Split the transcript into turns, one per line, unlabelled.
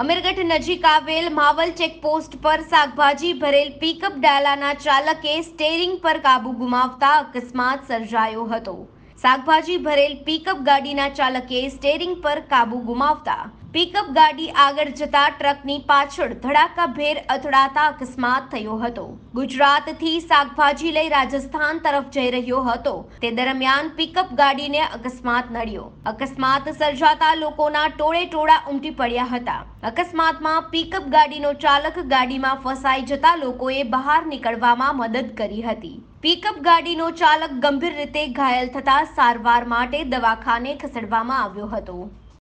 અમીરગઢ નજીક આવેલ માવલ ચેકપોસ્ટ પર શાકભાજી ભરેલ પિકઅપ ડાલાના ચાલકે સ્ટેરિંગ પર કાબુ ગુમાવતા અકસ્માત સર્જાયો હતો શાકભાજી ભરેલ પિકઅપ ગાડીના ચાલકે સ્ટેરિંગ પર કાબુ ગુમાવતા પિકઅપ ગાડી આગળ જતા ટ્રકની પાછળ ધડાકાભેર અથડાતા અકસ્માત થયો હતો ગુજરાતથી શાકભાજી લઈ રાજસ્થાન તરફ જઈ રહ્યો હતો તે દરમિયાન પિકઅપ ગાડીને અકસ્માત નડ્યો અકસ્માત સર્જાતા લોકોના ટોળે ટોળા ઉમટી પડ્યા હતા અકસ્માતમાં પિકઅપ ગાડીનો ચાલક ગાડીમાં ફસાઈ જતા લોકોએ બહાર નીકળવામાં મદદ કરી હતી પિકઅપ ગાડીનો ચાલક ગંભીર રીતે ઘાયલ થતા સારવાર માટે દવાખાને ખસેડવામાં આવ્યો હતો